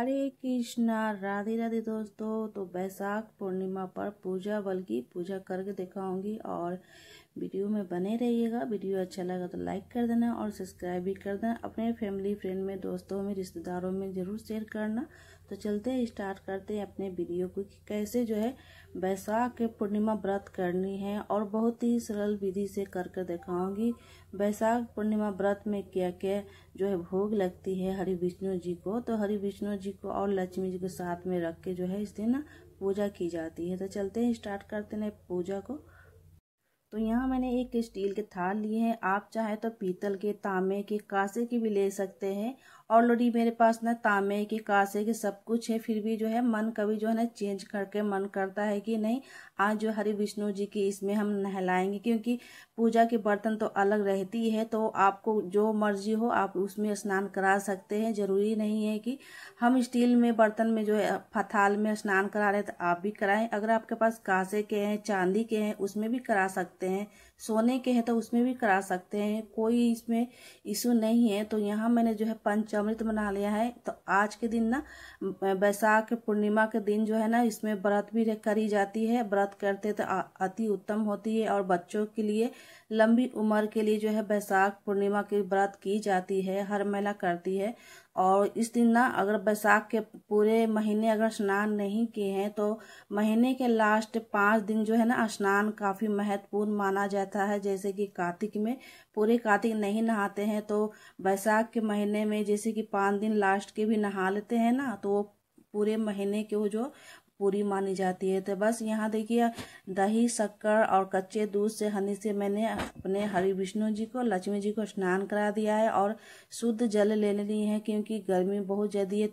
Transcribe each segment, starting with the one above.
हरे कृष्णा राधे राधे दोस्तों तो बैसाख पूर्णिमा पर पूजा बल्कि पूजा करके दिखाऊंगी और वीडियो में बने रहिएगा वीडियो अच्छा लगा तो लाइक कर देना और सब्सक्राइब भी कर देना अपने फैमिली फ्रेंड में दोस्तों में रिश्तेदारों में ज़रूर शेयर करना तो चलते हैं स्टार्ट करते हैं अपने वीडियो को कि कैसे जो है बैसाख के पूर्णिमा व्रत करनी है और बहुत ही सरल विधि से कर कर दिखाऊंगी बैसाख पूर्णिमा व्रत में क्या क्या जो है भोग लगती है हरि विष्णु जी को तो हरि विष्णु जी को और लक्ष्मी जी को साथ में रख के जो है इस दिन पूजा की जाती है तो चलते हैं स्टार्ट करते हैं पूजा को तो यहाँ मैंने एक स्टील के थाल लिए हैं आप चाहे तो पीतल के तांबे के कांसे के भी ले सकते हैं ऑलरेडी मेरे पास ना तांबे के कासे के सब कुछ है फिर भी जो है मन कभी जो है ना चेंज करके मन करता है कि नहीं आज जो हरि विष्णु जी की इसमें हम नहलाएंगे क्योंकि पूजा के बर्तन तो अलग रहती है तो आपको जो मर्जी हो आप उसमें स्नान करा सकते हैं ज़रूरी नहीं है कि हम स्टील में बर्तन में जो है फथाल में स्नान करा रहे तो आप भी कराएं अगर आपके पास कासे के हैं चांदी के हैं उसमें भी करा सकते हैं सोने के हैं तो उसमें भी करा सकते हैं कोई इसमें इशू नहीं है तो यहाँ मैंने जो है पंचामृत बना लिया है तो आज के दिन ना बैसाख पूर्णिमा के दिन जो है ना इसमें व्रत भी करी जाती है व्रत करते तो अति उत्तम होती है और बच्चों के लिए लंबी उम्र के लिए जो है बैसाख पूर्णिमा की व्रत की जाती है हर महिला करती है और इस दिन ना अगर बैसाख के पूरे महीने अगर स्नान नहीं किए हैं तो महीने के लास्ट पाँच दिन जो है ना स्नान काफ़ी महत्वपूर्ण माना जाता है जैसे कि कार्तिक में पूरे कार्तिक नहीं नहाते हैं तो बैसाख के महीने में जैसे कि पाँच दिन लास्ट के भी नहा लेते हैं ना तो वो पूरे महीने के वो जो पूरी मानी जाती है तो बस यहाँ देखिए दही शक्कर और कच्चे दूध से हनी से मैंने अपने हरि विष्णु जी को लक्ष्मी जी को स्नान करा दिया है और शुद्ध जल ले लिए हैं क्योंकि गर्मी बहुत ज़्यादा है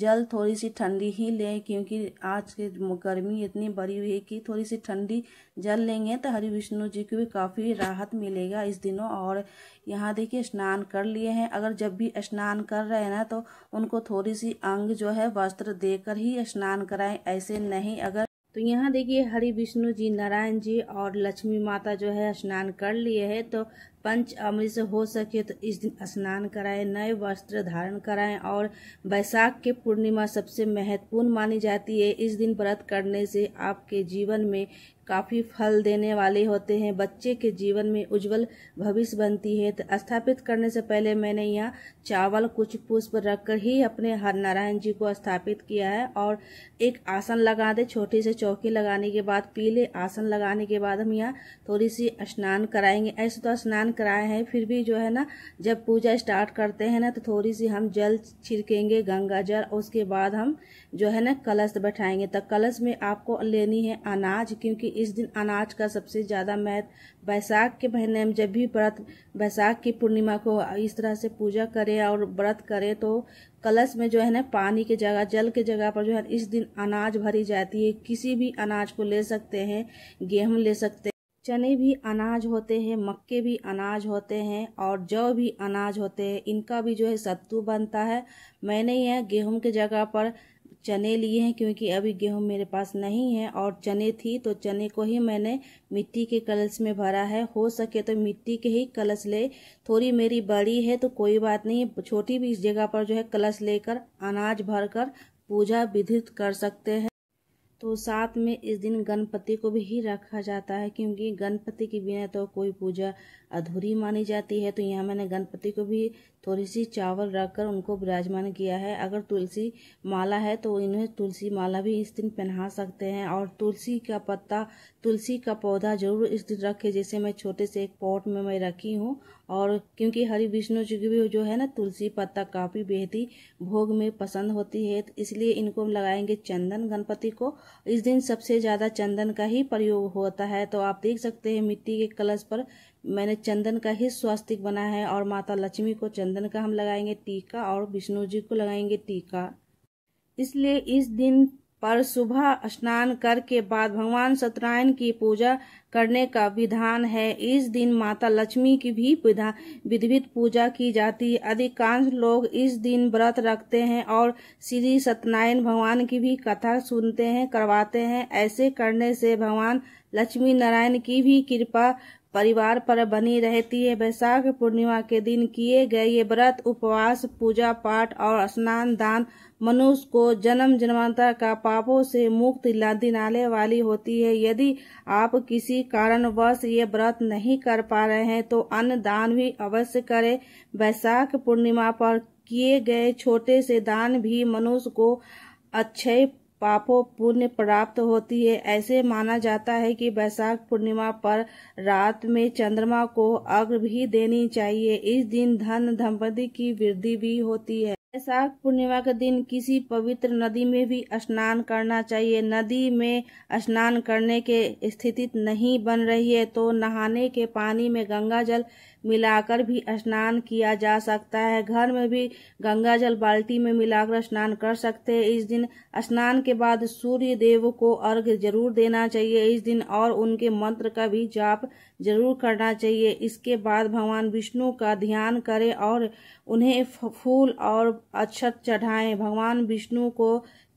जल थोड़ी सी ठंडी ही लें क्योंकि आज की गर्मी इतनी बड़ी हुई है कि थोड़ी सी ठंडी जल लेंगे तो हरि विष्णु जी को भी काफ़ी राहत मिलेगा इस दिनों और यहाँ देखिए स्नान कर लिए हैं अगर जब भी स्नान कर रहे हैं ना तो उनको थोड़ी सी अंग जो है वस्त्र देकर ही स्नान कराएं ऐसे नहीं अगर तो यहाँ देखिए हरि विष्णु जी नारायण जी और लक्ष्मी माता जो है स्नान कर लिए है तो पंच अमृत से हो सके तो इस दिन स्नान कराएं नए वस्त्र धारण कराएं और बैसाख के पूर्णिमा सबसे महत्वपूर्ण मानी जाती है इस दिन व्रत करने से आपके जीवन में काफ़ी फल देने वाले होते हैं बच्चे के जीवन में उज्जवल भविष्य बनती है तो स्थापित करने से पहले मैंने यहाँ चावल कुछ पुष्प रखकर ही अपने हर नारायण जी को स्थापित किया है और एक आसन लगा दे छोटी से चौकी लगाने के बाद पीले आसन लगाने के बाद हम यहाँ थोड़ी सी स्नान कराएंगे ऐसे तो स्नान कराए हैं फिर भी जो है ना जब पूजा स्टार्ट करते हैं ना तो थोड़ी सी हम जल छिड़केंगे गंगा जल उसके बाद हम जो है ना कलश बैठाएंगे तो कलश में आपको लेनी है अनाज क्योंकि इस दिन अनाज का सबसे ज़्यादा महत्व बैसाख के महीने में जब भी व्रत बैसाख की पूर्णिमा को इस तरह से पूजा करें और व्रत करें तो कलश में जो है ना पानी के जगह जल के जगह पर जो है इस दिन अनाज भरी जाती है किसी भी अनाज को ले सकते हैं गेहूं ले सकते चने भी अनाज होते हैं मक्के भी अनाज होते हैं और जौ भी अनाज होते हैं इनका भी जो है सत्तू बनता है मैंने यह गेहूं के जगह पर चने लिए हैं क्योंकि अभी गेहूं मेरे पास नहीं है और चने थी तो चने को ही मैंने मिट्टी के कलश में भरा है हो सके तो मिट्टी के ही कलश ले थोड़ी मेरी बड़ी है तो कोई बात नहीं छोटी भी इस जगह पर जो है कलश लेकर अनाज भरकर पूजा विधित कर सकते हैं तो साथ में इस दिन गणपति को भी रखा जाता है क्योंकि गणपति के बिना तो कोई पूजा अधूरी मानी जाती है तो यहाँ मैंने गणपति को भी थोड़ी सी चावल रखकर उनको विराजमान किया है अगर तुलसी माला है तो इन्हें तुलसी माला भी इस दिन पहना सकते हैं और तुलसी का पत्ता तुलसी का पौधा जरूर इस दिन रखे जैसे मैं छोटे से एक पॉट में मैं रखी हूँ और क्योंकि हरि विष्णु जी भी जो है ना तुलसी पत्ता काफ़ी बेहद ही भोग में पसंद होती है तो इसलिए इनको हम लगाएंगे चंदन गणपति को इस दिन सबसे ज़्यादा चंदन का ही प्रयोग होता है तो आप देख सकते हैं मिट्टी के कलश पर मैंने चंदन का ही स्वास्तिक बना है और माता लक्ष्मी को चंदन का हम लगाएंगे टीका और विष्णु जी को लगाएंगे टीका इसलिए इस दिन पर सुबह स्नान करके बाद भगवान सत्यनारायण की पूजा करने का विधान है इस दिन माता लक्ष्मी की भी विधिवित पूजा की जाती है अधिकांश लोग इस दिन व्रत रखते हैं और श्री सत्यनारायण भगवान की भी कथा सुनते हैं करवाते हैं ऐसे करने से भगवान लक्ष्मी नारायण की भी कृपा परिवार पर बनी रहती है वैशाख पूर्णिमा के दिन किए गए ये व्रत उपवास पूजा पाठ और स्नान दान मनुष्य को जन्म जन्मांतर का पापों से मुक्त दिलाने वाली होती है यदि आप किसी कारणवश ये व्रत नहीं कर पा रहे हैं तो अन्न दान भी अवश्य करें वैशाख पूर्णिमा पर किए गए छोटे से दान भी मनुष्य को अच्छे पापों पुण्य प्राप्त होती है ऐसे माना जाता है कि बैसाख पूर्णिमा पर रात में चंद्रमा को अर्घ भी देनी चाहिए इस दिन धन दंपति की वृद्धि भी होती है बैसाख पूर्णिमा के दिन किसी पवित्र नदी में भी स्नान करना चाहिए नदी में स्नान करने के स्थिति नहीं बन रही है तो नहाने के पानी में गंगा जल मिलाकर भी स्नान किया जा सकता है घर में भी गंगा जल बाल्टी में मिलाकर स्नान कर सकते हैं इस दिन स्नान के बाद सूर्य देव को अर्घ जरूर देना चाहिए इस दिन और उनके मंत्र का भी जाप जरूर करना चाहिए इसके बाद भगवान विष्णु का ध्यान करें और उन्हें फूल और अक्षत चढ़ाएं भगवान विष्णु को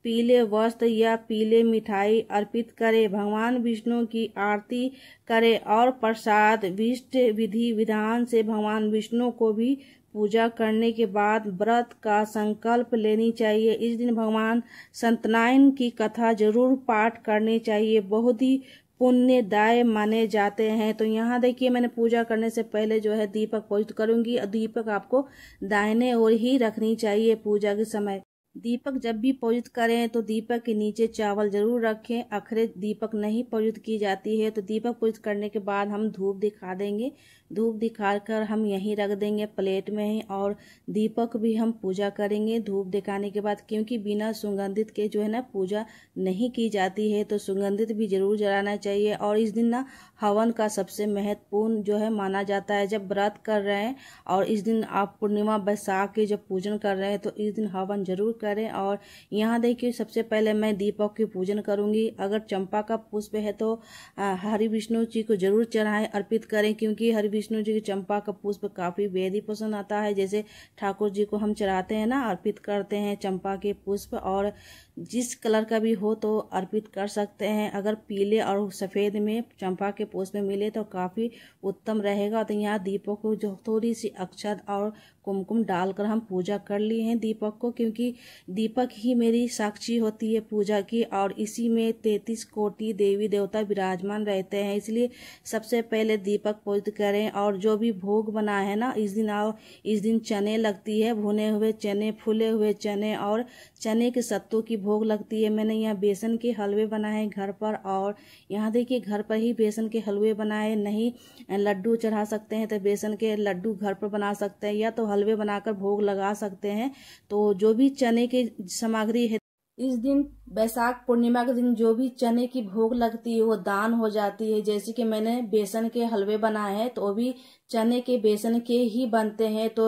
पीले वस्त्र या पीले मिठाई अर्पित करे भगवान विष्णु की आरती करे और प्रसाद विष्ट विधि विधान से भगवान विष्णु को भी पूजा करने के बाद व्रत का संकल्प लेनी चाहिए इस दिन भगवान संतनायन की कथा जरूर पाठ करनी चाहिए बहुत ही पुण्यदाय माने जाते हैं तो यहाँ देखिए मैंने पूजा करने से पहले जो है दीपक पोज करूँगी और दीपक आपको दाहिने ओर ही रखनी चाहिए पूजा के समय दीपक जब भी पोजित करें तो दीपक के नीचे चावल जरूर रखें अखरे दीपक नहीं पोजित की जाती है तो दीपक पोजित करने के बाद हम धूप दिखा देंगे धूप दिखा कर हम यहीं रख देंगे प्लेट में ही और दीपक भी हम पूजा करेंगे धूप दिखाने के बाद क्योंकि बिना सुगंधित के जो है ना पूजा नहीं की जाती है तो सुगंधित भी जरूर जलाना चाहिए और इस दिन ना हवन का सबसे महत्वपूर्ण जो है माना जाता है जब व्रत कर रहे हैं और इस दिन आप पूर्णिमा बैसाख के जब पूजन कर रहे हैं तो इस दिन हवन जरूर करें और यहाँ देखिए सबसे पहले मैं दीपक की पूजन करूँगी अगर चंपा का पुष्प है तो हरि विष्णु जी को जरूर चढ़ाएं अर्पित करें क्योंकि हरि विष्णु जी के चंपा का पुष्प काफ़ी बेहद ही पसंद आता है जैसे ठाकुर जी को हम चढ़ाते हैं ना अर्पित करते हैं चंपा के पुष्प और जिस कलर का भी हो तो अर्पित कर सकते हैं अगर पीले और सफ़ेद में चंपा के पोष में मिले तो काफ़ी उत्तम रहेगा तो यहाँ दीपक को जो थोड़ी सी अक्षत और कुमकुम डालकर हम पूजा कर लिए हैं दीपक को क्योंकि दीपक ही मेरी साक्षी होती है पूजा की और इसी में तैतीस कोटि देवी देवता विराजमान रहते हैं इसलिए सबसे पहले दीपक पूजित करें और जो भी भोग बना है ना इस दिन आओ इस दिन चने लगती है भुने हुए चने फूले हुए चने और चने के सत्तों की भोग लगती है मैंने यहाँ बेसन के हलवे बनाए घर पर और यहाँ देखिए घर पर ही बेसन के हलवे बनाए नहीं लड्डू चढ़ा सकते हैं तो बेसन के लड्डू घर पर बना सकते हैं या तो हलवे बनाकर भोग लगा सकते हैं तो जो भी चने की सामग्री है इस दिन बैसाख पूर्णिमा के दिन जो भी चने की भोग लगती है वो दान हो जाती है जैसे कि मैंने बेसन के हलवे बनाए हैं तो वो भी चने के बेसन के ही बनते हैं तो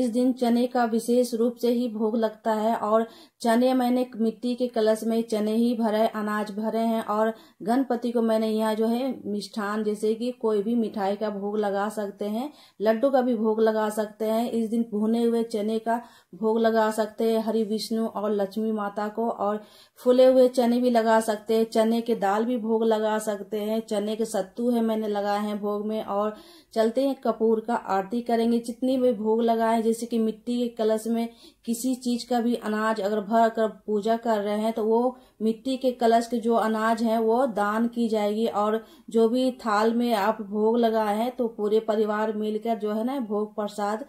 इस दिन चने का विशेष रूप से ही भोग लगता है और चने मैंने मिट्टी के कलश में चने ही भरे अनाज भरे हैं और गणपति को मैंने यहाँ जो है मिष्ठान जैसे कि कोई भी मिठाई का भोग लगा सकते हैं लड्डू का भी भोग लगा सकते हैं इस दिन भुने हुए चने का भोग लगा सकते हैं हरि विष्णु और लक्ष्मी माता को और फूले हुए चने भी लगा सकते हैं चने के दाल भी भोग लगा सकते हैं चने के सत्तू है मैंने लगाए हैं भोग में और चलते हैं कपूर का आरती करेंगे जितनी भी भोग लगाए जैसे कि मिट्टी के कलश में किसी चीज का भी अनाज अगर भर कर पूजा कर रहे हैं तो वो मिट्टी के कलश के जो अनाज है वो दान की जाएगी और जो भी थाल में आप भोग लगाए हैं तो पूरे परिवार मिलकर जो है ना भोग प्रसाद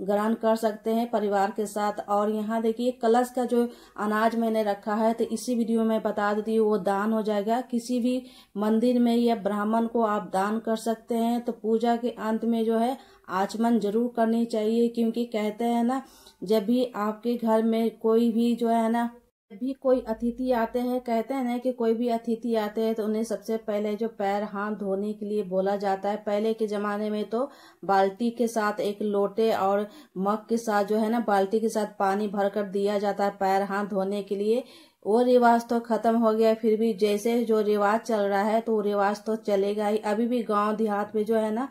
ग्रहण कर सकते हैं परिवार के साथ और यहाँ देखिए कलश का जो अनाज मैंने रखा है तो इसी वीडियो में बता देती हूँ वो दान हो जाएगा किसी भी मंदिर में या ब्राह्मण को आप दान कर सकते हैं तो पूजा के अंत में जो है आचमन जरूर करनी चाहिए क्योंकि कहते हैं ना जब भी आपके घर में कोई भी जो है ना भी कोई अतिथि आते हैं कहते हैं ना कि कोई भी अतिथि आते हैं तो उन्हें सबसे पहले जो पैर हाथ धोने के लिए बोला जाता है पहले के ज़माने में तो बाल्टी के साथ एक लोटे और मग के साथ जो है ना बाल्टी के साथ पानी भरकर दिया जाता है पैर हाथ धोने के लिए वो रिवाज तो खत्म हो गया फिर भी जैसे जो रिवाज चल रहा है तो वो रिवाज तो चलेगा ही अभी भी गाँव देहात में जो है ना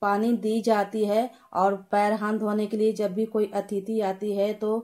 पानी दी जाती है और पैर हाथ धोने के लिए जब भी कोई अतिथि आती है तो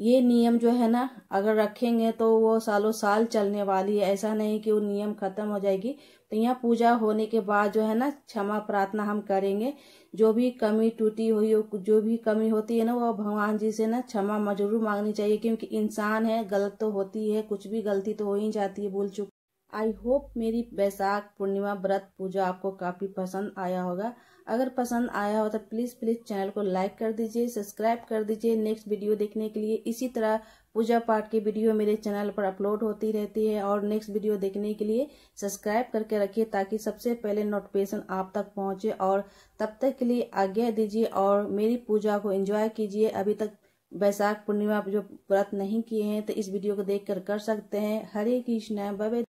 ये नियम जो है ना अगर रखेंगे तो वो सालों साल चलने वाली है ऐसा नहीं कि वो नियम खत्म हो जाएगी तो यहाँ पूजा होने के बाद जो है ना क्षमा प्रार्थना हम करेंगे जो भी कमी टूटी हुई हो जो भी कमी होती है ना वो भगवान जी से ना क्षमा मजरूर मांगनी चाहिए क्योंकि इंसान है गलत तो होती है कुछ भी गलती तो हो ही जाती है भूल चुकी आई होप मेरी बैसाख पूर्णिमा व्रत पूजा आपको काफी पसंद आया होगा अगर पसंद आया हो तो प्लीज़ प्लीज़ चैनल को लाइक कर दीजिए सब्सक्राइब कर दीजिए नेक्स्ट वीडियो देखने के लिए इसी तरह पूजा पाठ की वीडियो मेरे चैनल पर अपलोड होती रहती है और नेक्स्ट वीडियो देखने के लिए सब्सक्राइब करके रखिए ताकि सबसे पहले नोटिफिकेशन आप तक पहुंचे और तब तक के लिए आज्ञा दीजिए और मेरी पूजा को इन्जॉय कीजिए अभी तक वैशाख पूर्णिमा जो व्रत नहीं किए हैं तो इस वीडियो को देख कर कर सकते हैं हरे कृष्ण भवे